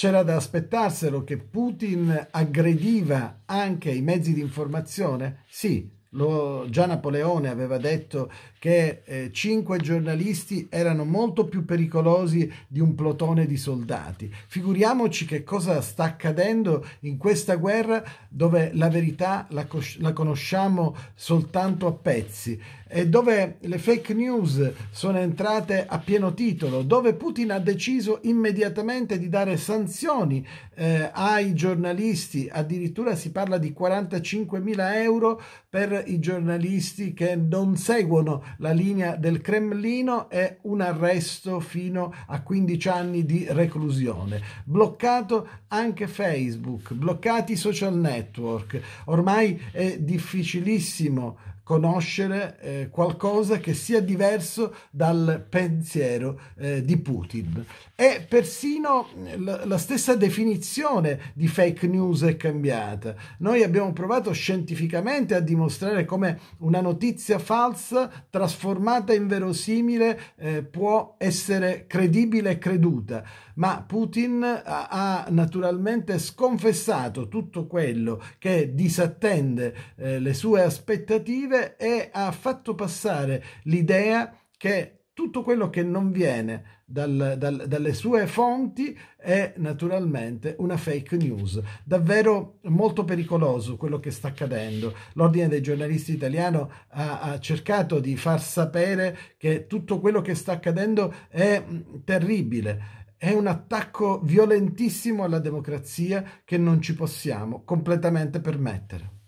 c'era da aspettarselo che Putin aggrediva anche i mezzi di informazione? Sì, lo, già Napoleone aveva detto che eh, cinque giornalisti erano molto più pericolosi di un plotone di soldati. Figuriamoci che cosa sta accadendo in questa guerra dove la verità la, la conosciamo soltanto a pezzi eh, dove le fake news sono entrate a pieno titolo, dove Putin ha deciso immediatamente di dare sanzioni eh, ai giornalisti, addirittura si parla di 45.000 euro per i giornalisti che non seguono la linea del Cremlino e un arresto fino a 15 anni di reclusione. Bloccato anche Facebook, bloccati i social network. Ormai è difficilissimo conoscere eh, qualcosa che sia diverso dal pensiero eh, di Putin. E persino la, la stessa definizione di fake news è cambiata. Noi abbiamo provato scientificamente a dimostrare come una notizia falsa trasformata in verosimile eh, può essere credibile e creduta, ma Putin ha, ha naturalmente sconfessato tutto quello che disattende eh, le sue aspettative e cioè, ha fatto passare l'idea che tutto quello che non viene dal, dal, dalle sue fonti è naturalmente una fake news. Davvero molto pericoloso quello che sta accadendo. L'ordine dei giornalisti italiano ha, ha, cercato di far sapere che tutto quello che sta accadendo è mm, terribile. È un attacco violentissimo alla democrazia che non ci possiamo completamente permettere.